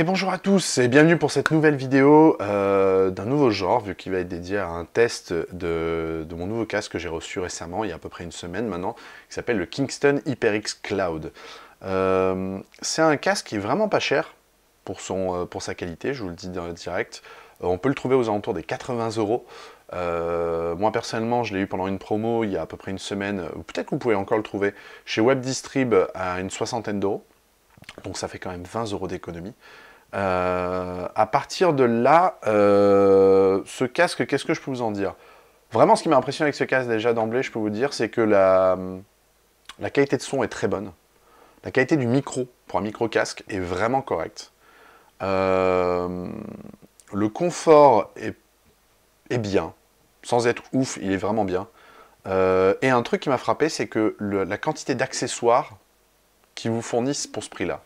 Et bonjour à tous et bienvenue pour cette nouvelle vidéo euh, d'un nouveau genre, vu qu'il va être dédié à un test de, mon nouveau casque que j'ai reçu récemment, il y a à peu près une semaine maintenant, qui s'appelle le Kingston HyperX Cloud. Euh, c'est un casque qui est vraiment pas cher pour, son, euh, pour sa qualité, je vous le dis dans le direct. on peut le trouver aux alentours des 80 euros. moi personnellement, je l'ai eu pendant une promo il y a à peu près une semaine, ou peut-être que vous pouvez encore le trouver, chez Webdistrib à une soixantaine d'euros. Donc ça fait quand même 20 euros d'économie. Euh, à partir de là, euh, ce casque, qu'est-ce que je peux vous en dire Vraiment, ce qui m'a impressionné avec ce casque déjà d'emblée, je peux vous dire, c'est que la, qualité de son est très bonne. La qualité du micro, pour un micro-casque, est vraiment correcte. Euh, le confort est, bien. Sans être ouf, il est vraiment bien. et un truc qui m'a frappé, c'est que la quantité d'accessoires qu'ils vous fournissent pour ce prix-là.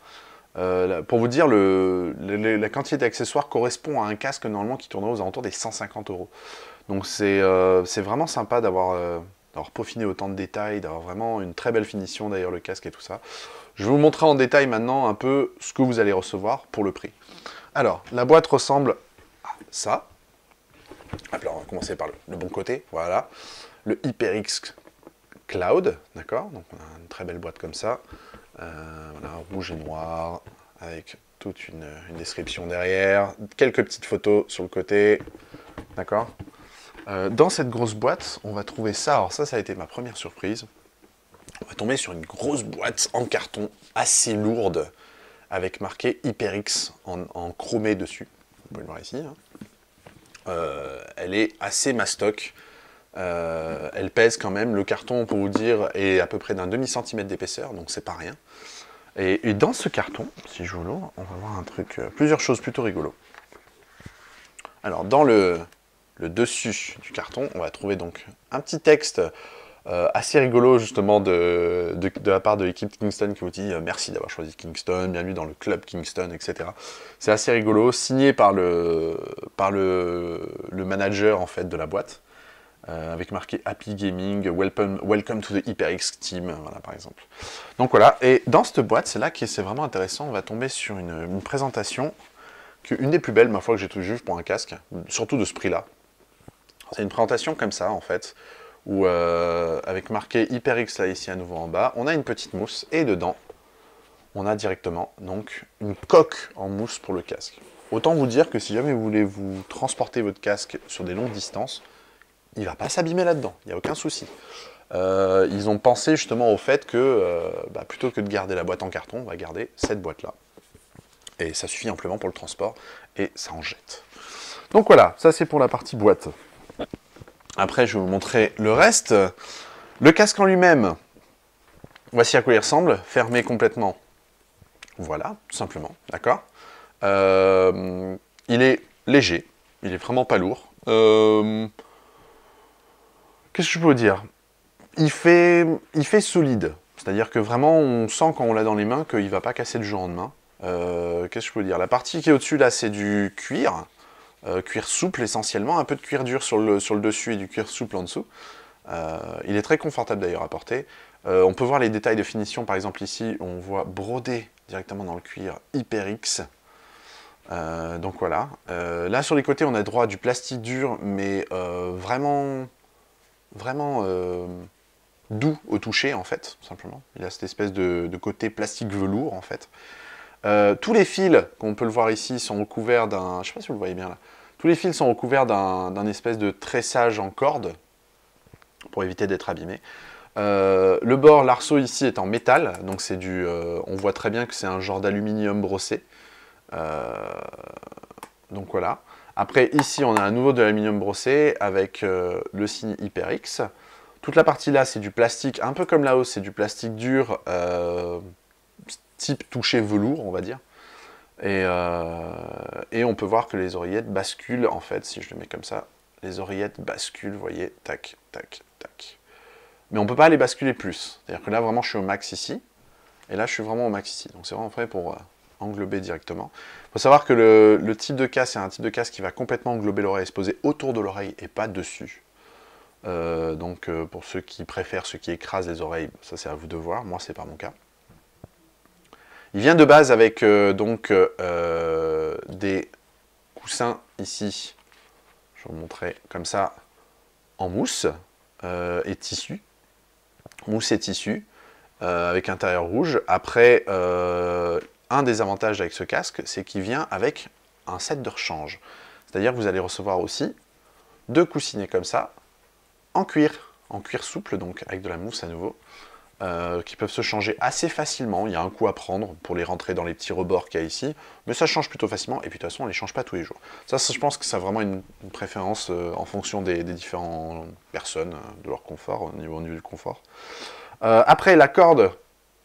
Euh, pour vous dire, la quantité d'accessoires correspond à un casque normalement qui tournerait aux alentours des 150 euros. Donc c'est euh, vraiment sympa euh, d'avoir peaufiné autant de détails, d'avoir vraiment une très belle finition d'ailleurs le casque et tout ça. Je vais vous montrer en détail maintenant un peu ce que vous allez recevoir pour le prix. Alors, la boîte ressemble à ça. Alors, on va commencer par le bon côté, voilà. Le HyperX Cloud, d'accord Donc on a une très belle boîte comme ça. Euh, voilà, rouge et noir, avec toute une, description derrière, quelques petites photos sur le côté, d'accord euh, Dans cette grosse boîte, on va trouver ça, alors ça, ça a été ma première surprise. On va tomber sur une grosse boîte en carton assez lourde, avec marqué HyperX en, chromé dessus. Vous pouvez le voir ici. Hein. Euh, elle est assez mastoc. Euh, elle pèse quand même, le carton, pour vous dire, est à peu près d'un demi-centimètre d'épaisseur, donc c'est pas rien. Et, dans ce carton, si je vous l'ouvre, on va voir un truc, euh, plusieurs choses plutôt rigolo. Alors, dans le, dessus du carton, on va trouver donc un petit texte euh, assez rigolo, justement, de, la part de l'équipe Kingston qui vous dit Merci d'avoir choisi Kingston, bienvenue dans le club Kingston, etc. C'est assez rigolo, signé par le, par le manager, en fait, de la boîte. Euh, avec marqué Happy Gaming, welcome, to the HyperX Team, euh, voilà, par exemple. Donc voilà, et dans cette boîte, c'est là que c'est vraiment intéressant, on va tomber sur une, présentation, que, une des plus belles, ma foi, que j'ai toujours juge pour un casque, surtout de ce prix-là. C'est une présentation comme ça, en fait, où euh, avec marqué HyperX là, ici à nouveau en bas, on a une petite mousse, et dedans, on a directement donc une coque en mousse pour le casque. Autant vous dire que si jamais vous voulez vous transporter votre casque sur des longues distances, il va pas s'abîmer là-dedans, il n'y a aucun souci. Euh, ils ont pensé justement au fait que euh, bah, plutôt que de garder la boîte en carton, on va garder cette boîte-là. Et ça suffit simplement pour le transport et ça en jette. Donc voilà, ça c'est pour la partie boîte. Après, je vais vous montrer le reste. Le casque en lui-même, voici à quoi il ressemble, fermé complètement. Voilà, tout simplement, d'accord euh, Il est léger, il est vraiment pas lourd. Qu'est-ce que je peux vous dire il fait, il fait solide. C'est-à-dire que vraiment, on sent quand on l'a dans les mains qu'il ne va pas casser le jour en lendemain. Euh, qu'est-ce que je peux vous dire La partie qui est au-dessus, là, c'est du cuir. Euh, cuir souple essentiellement, un peu de cuir dur sur le, sur le dessus et du cuir souple en dessous. Euh, il est très confortable d'ailleurs à porter. on peut voir les détails de finition, par exemple ici, on voit brodé directement dans le cuir HyperX. donc voilà. là sur les côtés, on a droit à du plastique dur, mais vraiment vraiment euh, doux au toucher, en fait, simplement. Il a cette espèce de, côté plastique velours, en fait. Euh, tous les fils, qu'on peut le voir ici, sont recouverts d'un... Je ne sais pas si vous le voyez bien, là. Tous les fils sont recouverts d'un espèce de tressage en corde, pour éviter d'être abîmé euh, le bord, l'arceau ici est en métal, donc c'est du, on voit très bien que c'est un genre d'aluminium brossé. donc voilà. Après, ici, on a un nouveau de l'aluminium brossé avec euh, le signe HyperX. Toute la partie là, c'est du plastique, un peu comme là-haut, c'est du plastique dur, euh, type touché velours, on va dire. Et, euh, et, on peut voir que les oreillettes basculent, en fait, si je le mets comme ça, les oreillettes basculent, vous voyez, tac, tac, tac. Mais on ne peut pas les basculer plus. C'est-à-dire que là, vraiment, je suis au max ici. Et là, je suis vraiment au max ici. Donc, c'est vraiment fait pour englober directement. Il faut savoir que le, type de casse, c'est un type de casse qui va complètement englober l'oreille, se poser autour de l'oreille et pas dessus. Euh, donc euh, pour ceux qui préfèrent ce qui écrase les oreilles, ça c'est à vous de voir, moi c'est pas mon cas. Il vient de base avec euh, donc des coussins ici, je vous montrer comme ça, en mousse et tissu. Mousse et tissu, avec intérieur rouge. Après, un des avantages avec ce casque, c'est qu'il vient avec un set de rechange. C'est-à-dire que vous allez recevoir aussi deux coussinets comme ça, en cuir, en cuir souple donc, avec de la mousse à nouveau, euh, qui peuvent se changer assez facilement. Il y a un coup à prendre pour les rentrer dans les petits rebords qu'il y a ici, mais ça change plutôt facilement, et puis de toute façon, on ne les change pas tous les jours. Ça, je pense que c'est vraiment une, préférence euh, en fonction des, différentes personnes, euh, de leur confort, au niveau, au niveau du confort. après, la corde,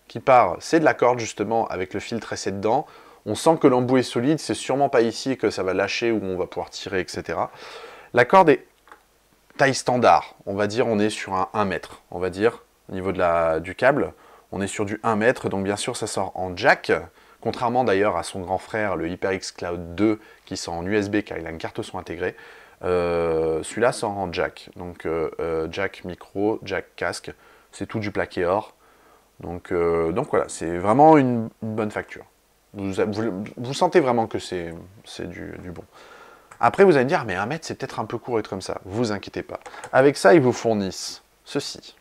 qui part, c'est de la corde justement avec le fil tressé dedans. On sent que l'embout est solide, c'est sûrement pas ici que ça va lâcher ou on va pouvoir tirer, etc. La corde est taille standard, on va dire on est sur un 1 mètre, on va dire, au niveau de la, du câble, on est sur du 1 mètre, donc bien sûr ça sort en jack, contrairement d'ailleurs à son grand frère, le HyperX Cloud 2, qui sort en USB car il a une carte son intégrée, euh, celui-là sort en jack, donc euh, euh, jack micro, jack casque, c'est tout du plaqué or, euh, donc, voilà, c'est vraiment une, bonne facture. Vous, sentez vraiment que c'est du, bon. Après, vous allez me dire, ah, mais un mètre, c'est peut-être un peu court et comme ça. Vous inquiétez pas. Avec ça, ils vous fournissent ceci.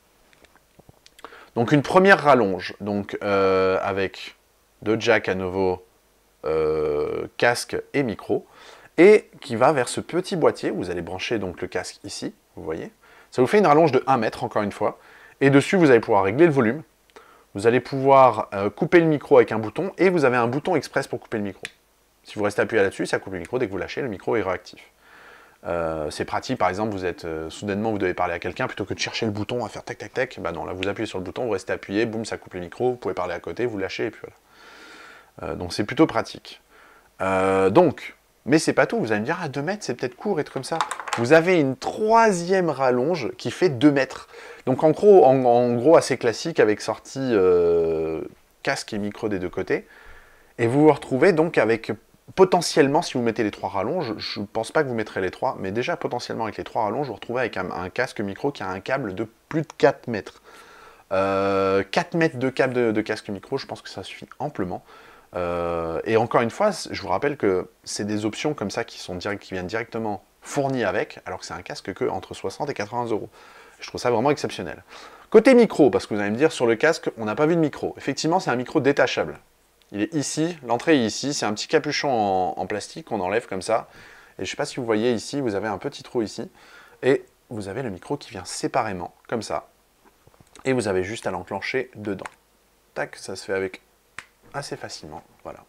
Donc une première rallonge, donc euh, avec deux jacks à nouveau, euh, casque et micro, et qui va vers ce petit boîtier. Vous allez brancher donc le casque ici, vous voyez. Ça vous fait une rallonge de 1 mètre, encore une fois. Et dessus, vous allez pouvoir régler le volume, vous allez pouvoir euh, couper le micro avec un bouton et vous avez un bouton express pour couper le micro. Si vous restez appuyé là-dessus, ça coupe le micro. Dès que vous lâchez, le micro est réactif. Euh, c'est pratique, par exemple, vous êtes euh, soudainement, vous devez parler à quelqu'un, plutôt que de chercher le bouton à faire tac tac tac, bah non, là vous appuyez sur le bouton, vous restez appuyé, boum, ça coupe le micro, vous pouvez parler à côté, vous lâchez, et puis voilà. donc c'est plutôt pratique. donc, mais c'est pas tout, vous allez me dire, à ah, 2 mètres c'est peut-être court, être comme ça. Vous avez une troisième rallonge qui fait 2 mètres. Donc en gros, assez classique avec sortie euh, casque et micro des deux côtés. Et vous vous retrouvez donc avec potentiellement, si vous mettez les trois rallonges, je ne pense pas que vous mettrez les trois, mais déjà potentiellement avec les trois rallonges, vous vous retrouvez avec un, casque micro qui a un câble de plus de 4 mètres. 4 euh, mètres de câble de, casque micro, je pense que ça suffit amplement. Euh, et encore une fois, je vous rappelle que c'est des options comme ça qui, sont direct, qui viennent directement fournies avec, alors que c'est un casque que entre 60 et 80 euros. Je trouve ça vraiment exceptionnel. Côté micro, parce que vous allez me dire, sur le casque, on n'a pas vu de micro. Effectivement, c'est un micro détachable. Il est ici, l'entrée est ici, c'est un petit capuchon en, plastique qu'on enlève comme ça. Et je ne sais pas si vous voyez ici, vous avez un petit trou ici. Et vous avez le micro qui vient séparément, comme ça. Et vous avez juste à l'enclencher dedans. Tac, ça se fait avec assez facilement, voilà.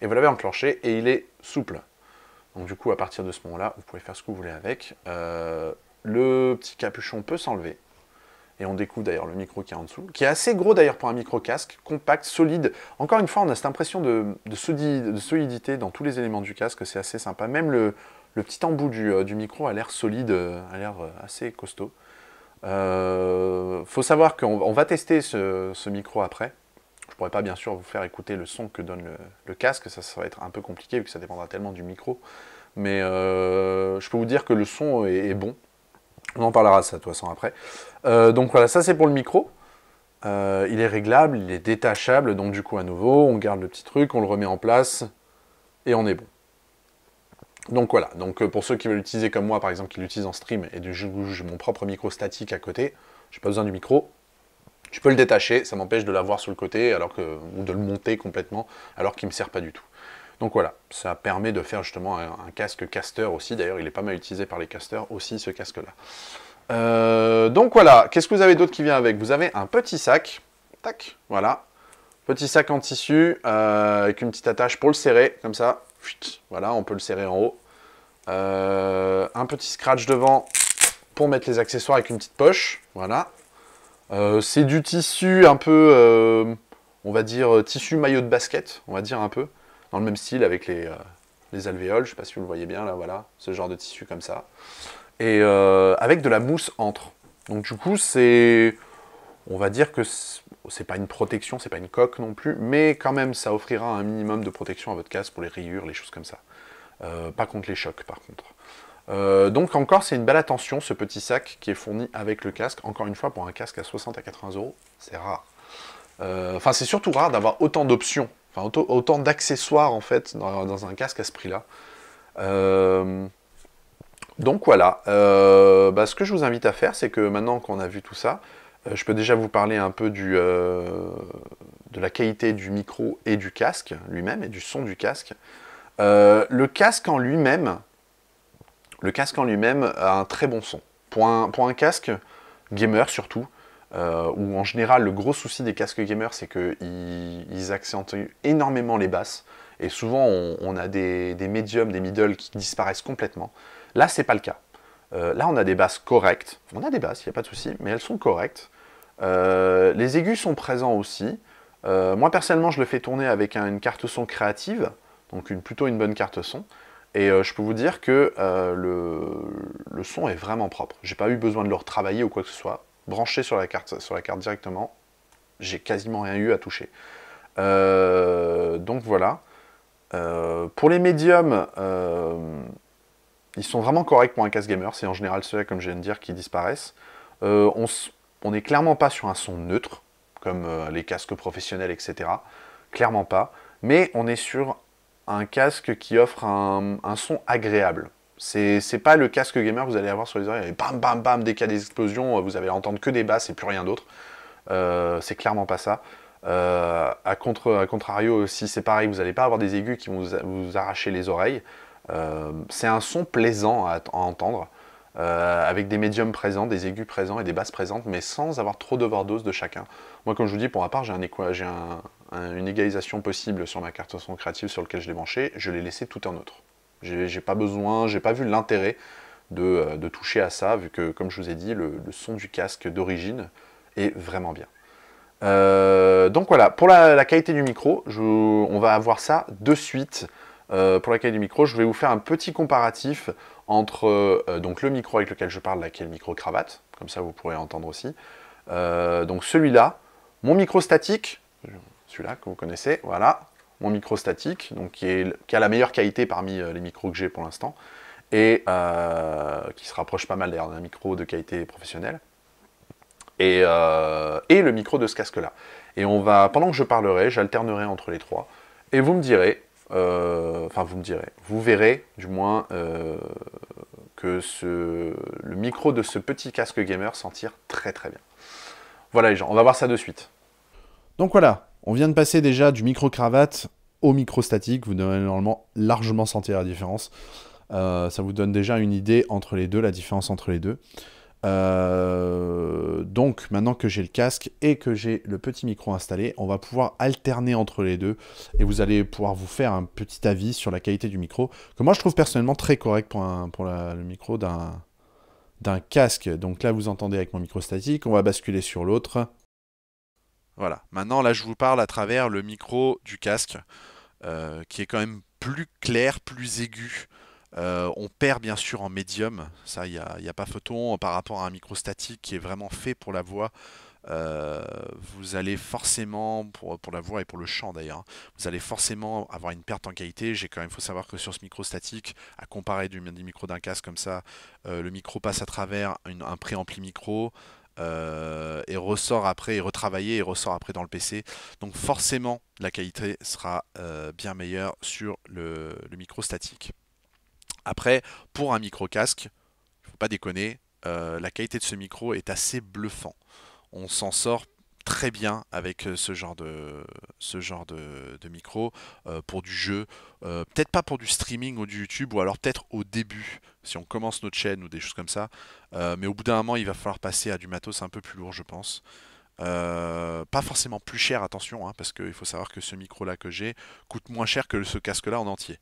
Et vous l'avez enclenché et il est souple. Donc du coup, à partir de ce moment-là, vous pouvez faire ce que vous voulez avec. Euh, le petit capuchon peut s'enlever. Et on découvre d'ailleurs le micro qui est en dessous, qui est assez gros d'ailleurs pour un micro-casque, compact, solide. Encore une fois, on a cette impression de, solidité dans tous les éléments du casque, c'est assez sympa. Même le, petit embout euh, du, micro a l'air solide, euh, a l'air euh, assez costaud. il faut savoir qu'on va tester ce, micro après. Je pourrais pas bien sûr vous faire écouter le son que donne le, casque, ça, ça, va être un peu compliqué vu que ça dépendra tellement du micro. Mais je peux vous dire que le son est bon. On en parlera ça de toute façon après. Euh, donc voilà, ça c'est pour le micro. Euh, il est réglable, il est détachable, donc du coup à nouveau, on garde le petit truc, on le remet en place, et on est bon. Donc voilà, donc euh, pour ceux qui veulent l'utiliser comme moi, par exemple, qui l'utilisent en stream, et du j'ai mon propre micro statique à côté, j'ai pas besoin du micro, je peux le détacher, ça m'empêche de l'avoir sur le côté, alors que, ou de le monter complètement, alors qu'il me sert pas du tout. Donc voilà, ça permet de faire justement un, casque caster aussi. D'ailleurs, il est pas mal utilisé par les casters aussi, ce casque-là. Euh, donc voilà, qu'est-ce que vous avez d'autre qui vient avec Vous avez un petit sac. Tac, voilà. Petit sac en tissu euh, avec une petite attache pour le serrer, comme ça. voilà, on peut le serrer en haut. Euh, un petit scratch devant pour mettre les accessoires avec une petite poche. Voilà. c'est du tissu un peu, on va dire, tissu maillot de basket, on va dire un peu dans le même style avec les, euh, alvéoles, je ne sais pas si vous le voyez bien, là, voilà, ce genre de tissu comme ça. Et euh, avec de la mousse entre. Donc du coup, c'est on va dire que c'est pas une protection, c'est pas une coque non plus, mais quand même ça offrira un minimum de protection à votre casque pour les rayures, les choses comme ça. Euh, pas contre les chocs par contre. donc encore c'est une belle attention ce petit sac qui est fourni avec le casque. Encore une fois pour un casque à 60 à 80 euros, c'est rare. Enfin c'est surtout rare d'avoir autant d'options autant, d'accessoires en fait dans, un casque à ce prix-là. Euh, donc voilà, euh, bah, ce que je vous invite à faire, c'est que maintenant qu'on a vu tout ça, euh, je peux déjà vous parler un peu du, de la qualité du micro et du casque lui-même et du son du casque. le casque en lui-même, le casque en lui-même a un très bon son. pour un casque gamer surtout, euh, où en général le gros souci des casques gamers c'est qu'ils accentuent énormément les basses et souvent on, a des, médiums, des middle qui disparaissent complètement. Là c'est pas le cas. Euh, là on a des basses correctes, on a des basses, il a pas de souci, mais elles sont correctes. Euh, les aigus sont présents aussi. Euh, moi personnellement je le fais tourner avec une carte son créative, donc plutôt une bonne carte son. Et je peux vous dire que le, le son est vraiment propre. J'ai pas eu besoin de le retravailler ou quoi que ce soit branché sur la carte, sur la carte directement, j'ai quasiment rien eu à toucher. Euh, donc voilà. Euh, pour les médiums, euh, ils sont vraiment corrects pour un casque gamer. C'est en général ceux-là, comme je viens de dire, qui disparaissent. on n'est clairement pas sur un son neutre, comme les casques professionnels, etc. Clairement pas. Mais on est sur un casque qui offre un son agréable. C'est pas le casque gamer que vous allez avoir sur les oreilles. Et bam, bam, bam, dès qu'il y a des explosions, euh, vous allez entendre que des basses et plus rien d'autre. Euh, c'est clairement pas ça. A euh, à, contrario, si c'est pareil, vous n'allez pas avoir des aigus qui vont vous, arracher les oreilles. c'est un son plaisant à, entendre, avec des médiums présents, des aigus présents et des basses présentes, mais sans avoir trop d'overdose de chacun. Moi, comme je vous dis, pour ma part, j'ai un, une égalisation possible sur ma carte son créative sur laquelle je l'ai branché. Je l'ai laissé tout en autre. J'ai pas besoin, j'ai pas vu l'intérêt euh, de, toucher à ça, vu que, comme je vous ai dit, le, son du casque d'origine est vraiment bien. Euh, donc voilà, pour la, qualité du micro, on va avoir ça de suite. Euh, pour la qualité du micro, je vais vous faire un petit comparatif entre donc le micro avec lequel je parle, là, qui est le micro cravate, comme ça vous pourrez entendre aussi. donc celui-là, mon micro statique, celui-là que vous connaissez, voilà, mon micro statique, donc qui, a la meilleure qualité parmi euh, les micros que j'ai pour l'instant, et euh, qui se rapproche pas mal d'ailleurs d'un micro de qualité professionnelle, euh, et, le micro de ce casque-là. Et on va, pendant que je parlerai, j'alternerai entre les trois, et vous me direz, enfin vous me direz, vous verrez du moins que ce, le micro de ce petit casque gamer s'en tire très très bien. Voilà les gens, on va voir ça de suite. Donc voilà, on vient de passer déjà du micro-cravate au micro-statique. Vous devez normalement largement sentir la différence. Euh, ça vous donne déjà une idée entre les deux, la différence entre les deux. Euh, donc maintenant que j'ai le casque et que j'ai le petit micro installé, on va pouvoir alterner entre les deux et vous allez pouvoir vous faire un petit avis sur la qualité du micro, que moi je trouve personnellement très correct pour, le micro d'un casque. Donc là vous entendez avec mon micro statique, on va basculer sur l'autre. Voilà. Maintenant, là, je vous parle à travers le micro du casque, euh, qui est quand même plus clair, plus aigu. Euh, on perd bien sûr en médium, ça il n'y a, pas photon par rapport à un micro statique qui est vraiment fait pour la voix. Euh, vous allez forcément, pour, pour, la voix et pour le chant d'ailleurs, vous allez forcément avoir une perte en qualité. J'ai quand même, faut savoir que sur ce micro statique, à comparer du, micro d'un casque comme ça, le micro passe à travers un préampli micro, euh, et ressort après, et retravaillé et ressort après dans le PC. Donc forcément, la qualité sera euh, bien meilleure sur le, micro statique. Après, pour un micro casque, il faut pas déconner, euh, la qualité de ce micro est assez bluffant. On s'en sort très bien avec euh, ce genre de, ce genre de, micro euh, pour du jeu. Euh, peut-être pas pour du streaming ou du YouTube, ou alors peut-être au début, si on commence notre chaîne ou des choses comme ça. mais au bout d'un moment, il va falloir passer à du matos un peu plus lourd, je pense. pas forcément plus cher, attention, hein, parce qu'il faut savoir que ce micro-là que j'ai coûte moins cher que ce casque-là en entier.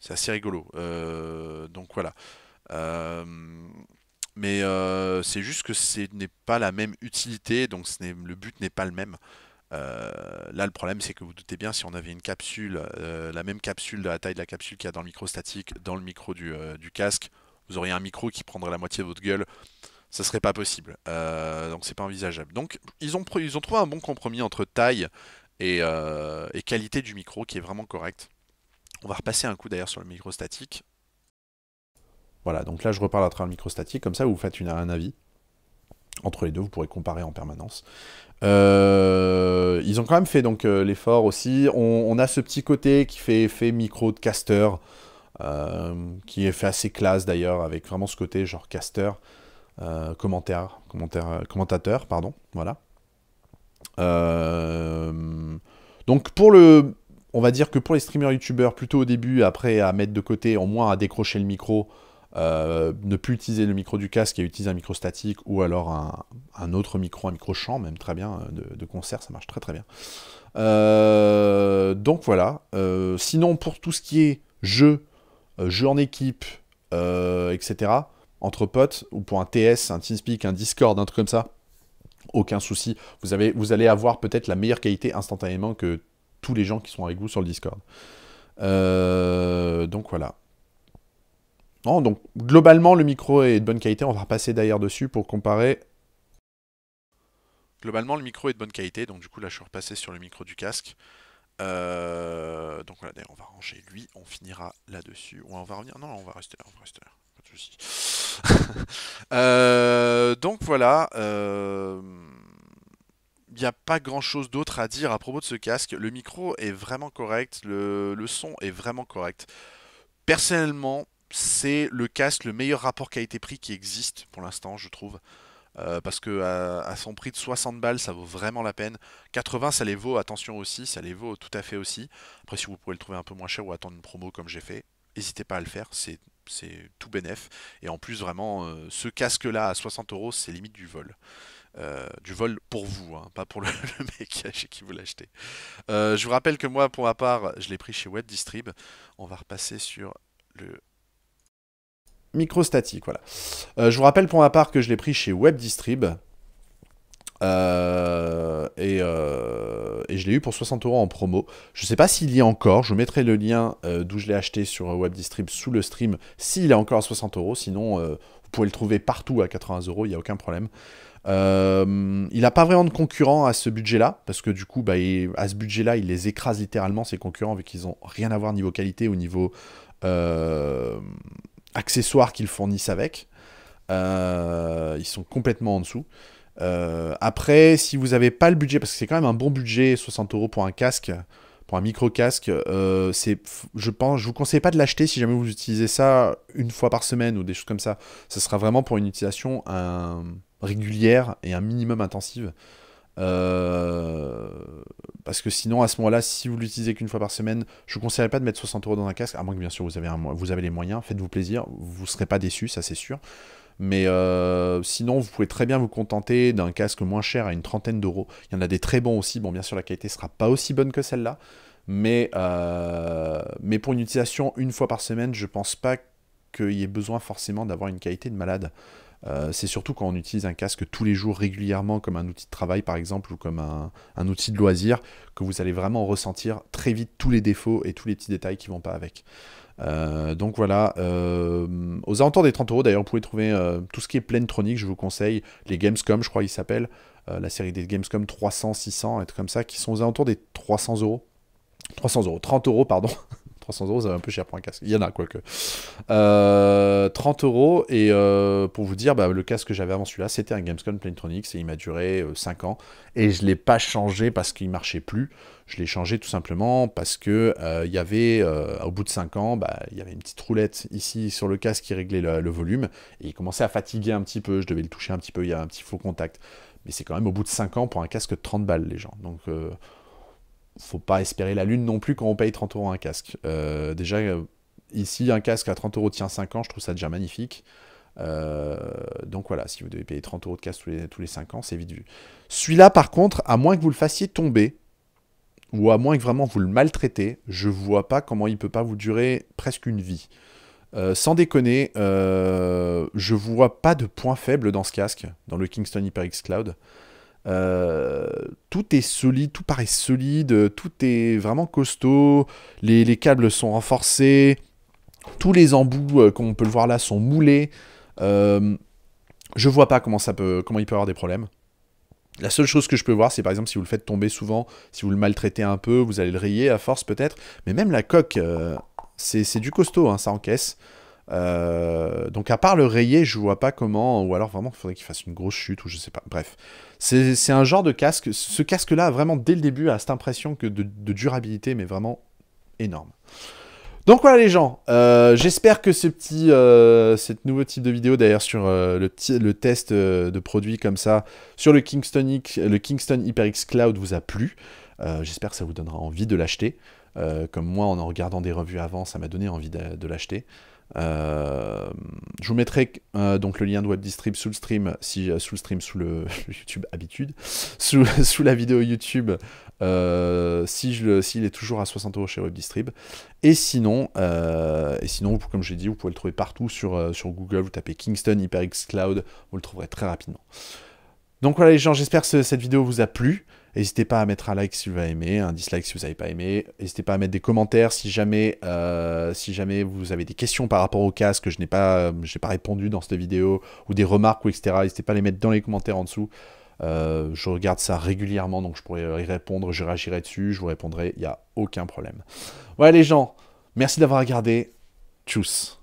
C'est assez rigolo. donc voilà mais euh, c'est juste que ce n'est pas la même utilité, donc le but n'est pas le même. Euh, là, le problème, c'est que vous, vous doutez bien, si on avait une capsule, euh, la même capsule de la taille de la capsule qu'il y a dans le micro statique, dans le micro du, casque, vous auriez un micro qui prendrait la moitié de votre gueule. Ça serait pas possible, donc c'est pas envisageable. Donc ils ont, ils ont trouvé un bon compromis entre taille et qualité du micro qui est vraiment correct. On va repasser un coup d'ailleurs sur le micro statique. Voilà, donc là je reparle à travers le micro statique, comme ça vous faites un avis. Entre les deux, vous pourrez comparer en permanence. Euh, ils ont quand même fait donc euh, l'effort aussi. On, a ce petit côté qui fait effet micro de caster, euh, qui est fait assez classe d'ailleurs, avec vraiment ce côté genre caster, commentaire, commentaire, commentateur, pardon, voilà. donc pour le, on va dire que pour les streamers youtubeurs, plutôt au début, après à mettre de côté, au moins à décrocher le micro, euh, ne plus utiliser le micro du casque et utiliser un micro statique ou alors un, autre micro, un micro champ, même très bien, euh, de, concert, ça marche très très bien. Euh, donc voilà. sinon, pour tout ce qui est jeu, jeu en équipe, etc., entre potes, ou pour un TS, un TeamSpeak, un Discord, un truc comme ça, aucun souci. Vous, avez, vous allez avoir peut-être la meilleure qualité instantanément que tous les gens qui sont avec vous sur le Discord. donc voilà. Non, donc globalement, le micro est de bonne qualité. On va repasser d'ailleurs dessus pour comparer. Globalement, le micro est de bonne qualité. Donc du coup, là, je suis repassé sur le micro du casque. Euh, donc voilà, d'ailleurs, on va ranger lui. On finira là-dessus. Ou on va revenir. Non, on va rester là. On va rester Pas de euh, donc voilà. il euh, n'y a pas grand chose d'autre à dire à propos de ce casque. Le micro est vraiment correct, le son est vraiment correct. Personnellement, c'est le casque, le meilleur rapport qualité-prix qui existe pour l'instant, je trouve. Euh, parce que à, son prix de 60 balles, ça vaut vraiment la peine. 80, ça les vaut, attention aussi, ça les vaut tout à fait aussi. Après, si vous pouvez le trouver un peu moins cher ou attendre une promo comme j'ai fait, n'hésitez pas à le faire, c'est tout bénef. Et en plus, vraiment, euh, ce casque-là à 60 euros, c'est limite du vol. Euh, du vol pour vous, hein, pas pour le, mec qui vous l'achetez. je vous rappelle que moi, pour ma part, je l'ai pris chez Web Distrib. On va repasser sur le microstatique, voilà. Euh, je vous rappelle pour ma part que je l'ai pris chez WebDistrib. Euh, et, euh, et, je l'ai eu pour 60 euros en promo. Je ne sais pas s'il y a encore. Je mettrai le lien euh, d'où je l'ai acheté sur WebDistrib sous le stream s'il est encore à 60 euros. Sinon, vous pouvez le trouver partout à 80 euros. Il n'y a aucun problème. il n'a pas vraiment de concurrent à ce budget-là, parce que du coup, bah, à ce budget-là, il les écrase littéralement, ses concurrents, vu qu'ils n'ont rien à voir niveau qualité, ou niveau accessoires qu'ils fournissent avec. Euh, ils sont complètement en dessous. Euh, après, si vous n'avez pas le budget, parce que c'est quand même un bon budget, 60 euros pour un casque, pour un micro casque, euh, c'est, je pense, je vous conseille pas de l'acheter si jamais vous utilisez ça une fois par semaine ou des choses comme ça. Ce sera vraiment pour une utilisation régulière et un minimum intensive. Euh, parce que sinon, à ce moment-là, si vous l'utilisez qu'une fois par semaine, je ne vous conseillerais pas de mettre 60 euros dans un casque, à moins que bien sûr vous avez, vous avez les moyens, faites-vous plaisir, vous ne serez pas déçu, ça c'est sûr. Mais euh, sinon, vous pouvez très bien vous contenter d'un casque moins cher à une trentaine d'euros. Il y en a des très bons aussi. Bon, bien sûr, la qualité ne sera pas aussi bonne que celle-là. Mais, euh, mais pour une utilisation une fois par semaine, je pense pas qu'il y ait besoin forcément d'avoir une qualité de malade. Euh, c'est surtout quand on utilise un casque tous les jours régulièrement comme un outil de travail par exemple ou comme un, outil de loisir que vous allez vraiment ressentir très vite tous les défauts et tous les petits détails qui vont pas avec. Euh, donc voilà, euh, aux alentours des 30 euros d'ailleurs, vous pouvez trouver tout ce qui est tronique, je vous conseille, les Gamescom, je crois ils s'appellent, la série des Gamescom 300, 600, tout comme ça, qui sont aux alentours des 300 euros. 300 euros, 30 euros, pardon. 300 euros, ça un peu cher pour un casque. Il y en a, quoique. 30 euh, euros. Et euh, pour vous dire, bah, le casque que j'avais avant celui-là, c'était un Gamescom Planetronics et il m'a duré 5 euh, ans. Et je ne l'ai pas changé parce qu'il ne marchait plus. Je l'ai changé tout simplement parce que il y avait, au bout de 5 ans, bah, il y avait une petite roulette ici sur le casque qui réglait le, volume. Et il commençait à fatiguer un petit peu. Je devais le toucher un petit peu. Il y avait un petit faux contact. Mais c'est quand même au bout de 5 ans pour un casque de 30 balles, les gens. Donc faut pas espérer la lune non plus quand on paye 30 euros un casque. Euh, déjà, euh, ici, un casque à 30 euros tient 5 ans, je trouve ça déjà magnifique. Euh, donc voilà, si vous devez payer 30 euros de casque tous les, 5 ans, c'est vite vu. Celui-là, par contre, à moins que vous le fassiez tomber, ou à moins que vraiment vous le maltraitez, je vois pas comment il peut pas vous durer presque une vie. sans déconner, je vois pas de point faible dans ce casque, dans le Kingston HyperX Cloud. Euh, tout est solide, tout paraît solide, tout est vraiment costaud, les, câbles sont renforcés, tous les embouts, qu'on euh, comme on peut le voir là, sont moulés. Euh, je vois pas comment, ça peut, comment il peut avoir des problèmes. La seule chose que je peux voir, c'est par exemple si vous le faites tomber souvent, si vous le maltraitez un peu, vous allez le rayer à force peut-être. Mais même la coque, c'est du costaud, hein, ça encaisse. Euh, donc à part le rayé je vois pas comment, ou alors vraiment il faudrait qu'il fasse une grosse chute, ou je sais pas. Bref, c'est un genre de casque. Ce casque-là, vraiment dès le début, a cette impression que de, durabilité, mais vraiment énorme. Donc voilà les gens, euh, j'espère que ce petit, euh, cette nouveau type de vidéo d'ailleurs sur le, test de produit comme ça sur le Kingston, le Kingston HyperX Cloud vous a plu. j'espère que ça vous donnera envie de l'acheter. comme moi, en en regardant des revues avant, ça m'a donné envie de l'acheter. Euh, je vous mettrai euh, donc le lien de WebDistrib sous le stream, si euh, sous le stream, sous le, YouTube habitude, sous, la vidéo YouTube, si s'il est toujours à 60 euros chez WebDistrib. Et sinon, et sinon, comme j'ai dit, vous pouvez le trouver partout sur, sur Google. Vous tapez Kingston HyperX Cloud, vous le trouverez très rapidement. Donc voilà les gens, j'espère que cette vidéo vous a plu. N'hésitez pas à mettre un like si vous avez aimé, un dislike si vous n'avez pas aimé. N'hésitez pas à mettre des commentaires si jamais, euh, si jamais vous avez des questions par rapport au casque que je n'ai pas, euh, pas répondu dans cette vidéo, ou des remarques, ou etc. N'hésitez pas à les mettre dans les commentaires en dessous. Euh, je regarde ça régulièrement, donc je pourrais y répondre, je réagirai dessus, je vous répondrai, il n'y a aucun problème. Voilà ouais, les gens, merci d'avoir regardé. Tchuss